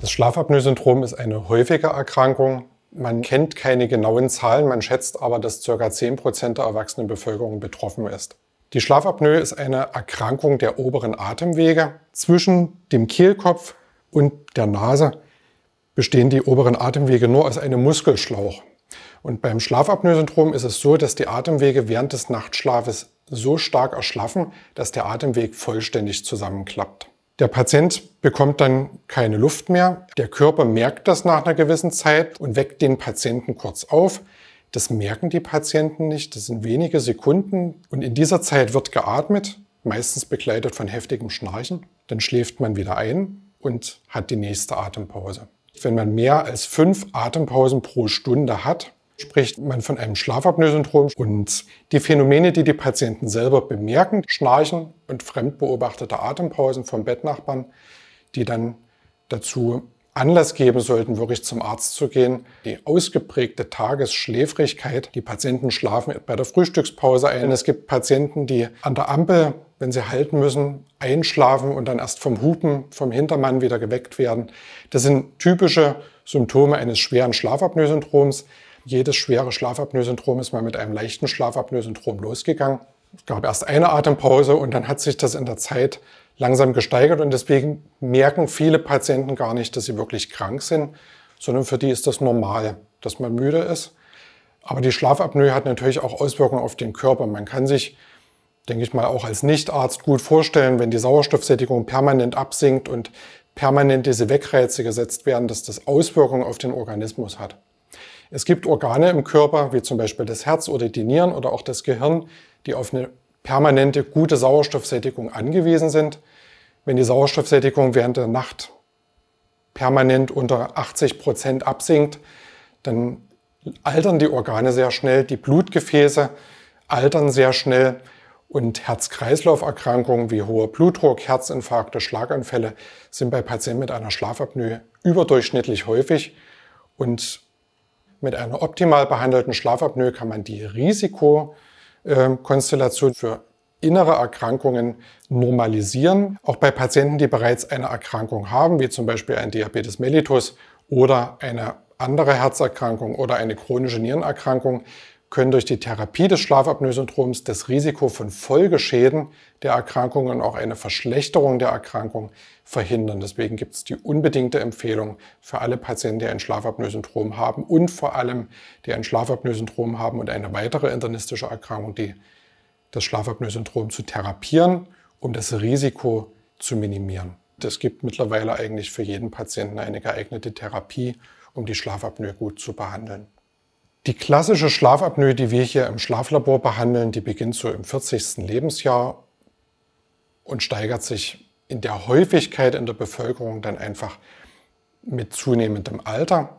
Das Schlafapnoe-Syndrom ist eine häufige Erkrankung. Man kennt keine genauen Zahlen, man schätzt aber, dass ca. 10% der erwachsenen Bevölkerung betroffen ist. Die Schlafapnoe ist eine Erkrankung der oberen Atemwege. Zwischen dem Kehlkopf und der Nase bestehen die oberen Atemwege nur aus einem Muskelschlauch. Und beim Schlafapnoe-Syndrom ist es so, dass die Atemwege während des Nachtschlafes so stark erschlaffen, dass der Atemweg vollständig zusammenklappt. Der Patient bekommt dann keine Luft mehr. Der Körper merkt das nach einer gewissen Zeit und weckt den Patienten kurz auf. Das merken die Patienten nicht. Das sind wenige Sekunden. Und in dieser Zeit wird geatmet, meistens begleitet von heftigem Schnarchen. Dann schläft man wieder ein und hat die nächste Atempause. Wenn man mehr als fünf Atempausen pro Stunde hat, spricht man von einem Schlafapnoe-Syndrom. Und die Phänomene, die die Patienten selber bemerken, Schnarchen und fremdbeobachtete Atempausen vom Bettnachbarn, die dann dazu Anlass geben sollten, wirklich zum Arzt zu gehen. Die ausgeprägte Tagesschläfrigkeit. Die Patienten schlafen bei der Frühstückspause ein. Es gibt Patienten, die an der Ampel, wenn sie halten müssen, einschlafen und dann erst vom Hupen vom Hintermann wieder geweckt werden. Das sind typische Symptome eines schweren Schlafapnoe-Syndroms jedes schwere Schlafapnoe-Syndrom ist mal mit einem leichten Schlafapnoe-Syndrom losgegangen. Es gab erst eine Atempause und dann hat sich das in der Zeit langsam gesteigert und deswegen merken viele Patienten gar nicht, dass sie wirklich krank sind, sondern für die ist das normal, dass man müde ist. Aber die Schlafapnoe hat natürlich auch Auswirkungen auf den Körper. Man kann sich, denke ich mal, auch als Nichtarzt gut vorstellen, wenn die Sauerstoffsättigung permanent absinkt und permanent diese Wegreize gesetzt werden, dass das Auswirkungen auf den Organismus hat. Es gibt Organe im Körper, wie zum Beispiel das Herz oder die Nieren oder auch das Gehirn, die auf eine permanente gute Sauerstoffsättigung angewiesen sind. Wenn die Sauerstoffsättigung während der Nacht permanent unter 80 Prozent absinkt, dann altern die Organe sehr schnell, die Blutgefäße altern sehr schnell und Herz-Kreislauf-Erkrankungen wie hoher Blutdruck, Herzinfarkte, Schlaganfälle sind bei Patienten mit einer Schlafapnoe überdurchschnittlich häufig und mit einer optimal behandelten Schlafapnoe kann man die Risikokonstellation ähm, für innere Erkrankungen normalisieren. Auch bei Patienten, die bereits eine Erkrankung haben, wie zum Beispiel ein Diabetes mellitus oder eine andere Herzerkrankung oder eine chronische Nierenerkrankung, können durch die Therapie des Schlafapnoe-Syndroms das Risiko von Folgeschäden der Erkrankung und auch eine Verschlechterung der Erkrankung verhindern. Deswegen gibt es die unbedingte Empfehlung für alle Patienten, die ein Schlafapnoe-Syndrom haben und vor allem, die ein Schlafapnoe-Syndrom haben und eine weitere internistische Erkrankung, die das Schlafapnoe-Syndrom zu therapieren, um das Risiko zu minimieren. Es gibt mittlerweile eigentlich für jeden Patienten eine geeignete Therapie, um die Schlafapnoe gut zu behandeln. Die klassische Schlafapnoe, die wir hier im Schlaflabor behandeln, die beginnt so im 40. Lebensjahr und steigert sich in der Häufigkeit in der Bevölkerung dann einfach mit zunehmendem Alter.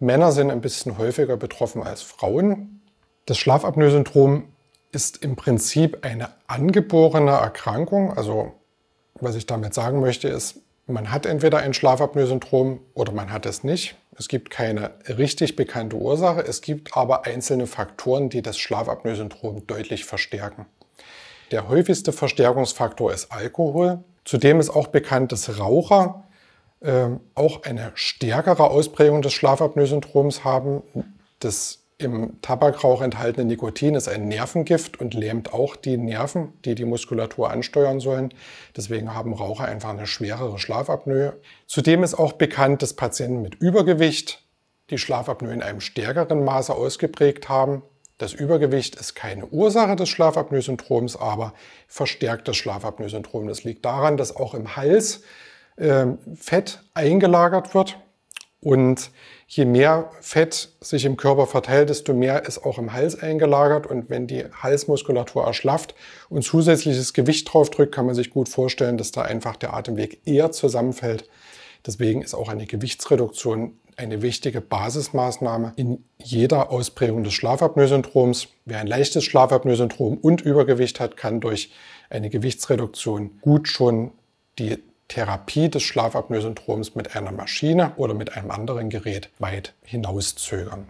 Männer sind ein bisschen häufiger betroffen als Frauen. Das Schlafapnoe-Syndrom ist im Prinzip eine angeborene Erkrankung. Also was ich damit sagen möchte ist, man hat entweder ein Schlafapnoe-Syndrom oder man hat es nicht. Es gibt keine richtig bekannte Ursache. Es gibt aber einzelne Faktoren, die das Schlafapnoe-Syndrom deutlich verstärken. Der häufigste Verstärkungsfaktor ist Alkohol. Zudem ist auch bekannt, dass Raucher äh, auch eine stärkere Ausprägung des Schlafapnoe-Syndroms haben. Das im Tabakrauch enthaltene Nikotin ist ein Nervengift und lähmt auch die Nerven, die die Muskulatur ansteuern sollen. Deswegen haben Raucher einfach eine schwerere Schlafapnoe. Zudem ist auch bekannt, dass Patienten mit Übergewicht die Schlafapnoe in einem stärkeren Maße ausgeprägt haben. Das Übergewicht ist keine Ursache des Schlafapnoe-Syndroms, aber verstärkt das Schlafapnoe-Syndrom. Das liegt daran, dass auch im Hals äh, Fett eingelagert wird und je mehr Fett sich im Körper verteilt, desto mehr ist auch im Hals eingelagert. Und wenn die Halsmuskulatur erschlafft und zusätzliches Gewicht draufdrückt, kann man sich gut vorstellen, dass da einfach der Atemweg eher zusammenfällt. Deswegen ist auch eine Gewichtsreduktion eine wichtige Basismaßnahme in jeder Ausprägung des Schlafapnoe-Syndroms. Wer ein leichtes Schlafapnoe-Syndrom und Übergewicht hat, kann durch eine Gewichtsreduktion gut schon die Therapie des Schlafapnoe-Syndroms mit einer Maschine oder mit einem anderen Gerät weit hinauszögern.